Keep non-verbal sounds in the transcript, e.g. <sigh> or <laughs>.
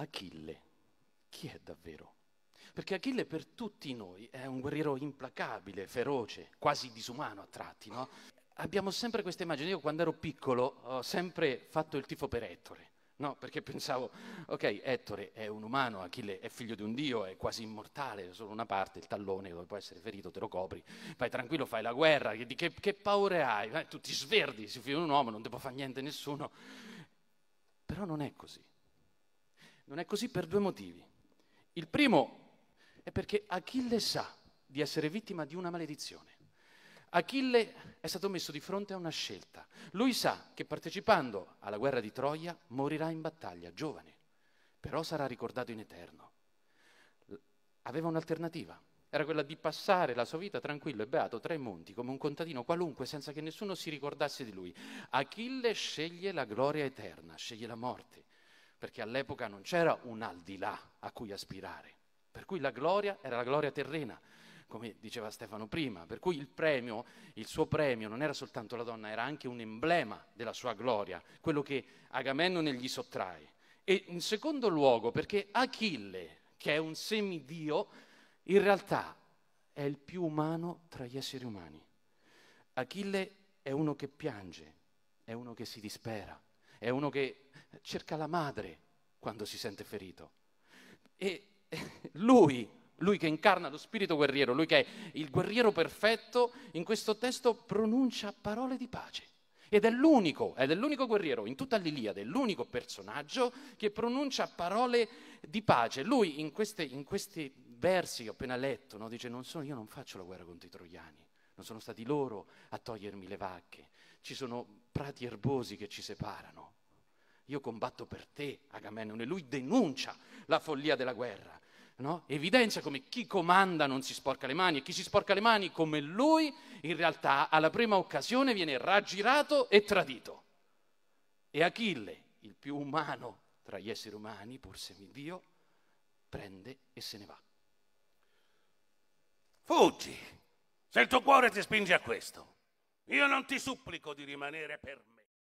Achille chi è davvero? Perché Achille per tutti noi è un guerriero implacabile, feroce, quasi disumano a tratti, no? Abbiamo sempre questa immagine. Io quando ero piccolo ho sempre fatto il tifo per Ettore, no? Perché pensavo, ok, Ettore è un umano, Achille è figlio di un dio, è quasi immortale, solo una parte, il tallone dove può essere ferito, te lo copri, vai tranquillo, fai la guerra, che, che, che paure hai? Eh, tu ti sverdi, sei figlio di un uomo, non ti può fare niente nessuno. Però non è così. Non è così per due motivi. Il primo è perché Achille sa di essere vittima di una maledizione. Achille è stato messo di fronte a una scelta. Lui sa che partecipando alla guerra di Troia morirà in battaglia, giovane, però sarà ricordato in eterno. Aveva un'alternativa, era quella di passare la sua vita tranquillo e beato tra i monti come un contadino qualunque senza che nessuno si ricordasse di lui. Achille sceglie la gloria eterna, sceglie la morte perché all'epoca non c'era un al di là a cui aspirare, per cui la gloria era la gloria terrena, come diceva Stefano prima, per cui il premio, il suo premio non era soltanto la donna, era anche un emblema della sua gloria, quello che Agamennone gli sottrae. E in secondo luogo perché Achille, che è un semidio, in realtà è il più umano tra gli esseri umani. Achille è uno che piange, è uno che si dispera, è uno che cerca la madre quando si sente ferito. E <laughs> lui, lui che incarna lo spirito guerriero, lui che è il guerriero perfetto, in questo testo pronuncia parole di pace. Ed è l'unico, ed è l'unico guerriero in tutta l'Iliade, l'unico personaggio che pronuncia parole di pace. Lui in, queste, in questi versi che ho appena letto no, dice non sono, io non faccio la guerra contro i troiani, non sono stati loro a togliermi le vacche, ci sono prati erbosi che ci separano. Io combatto per te, Agamennone, lui denuncia la follia della guerra. No? evidenzia come chi comanda non si sporca le mani e chi si sporca le mani come lui in realtà alla prima occasione viene raggirato e tradito. E Achille, il più umano tra gli esseri umani, pur semidio, prende e se ne va. Fuggi! Se il tuo cuore ti spinge a questo, io non ti supplico di rimanere per me.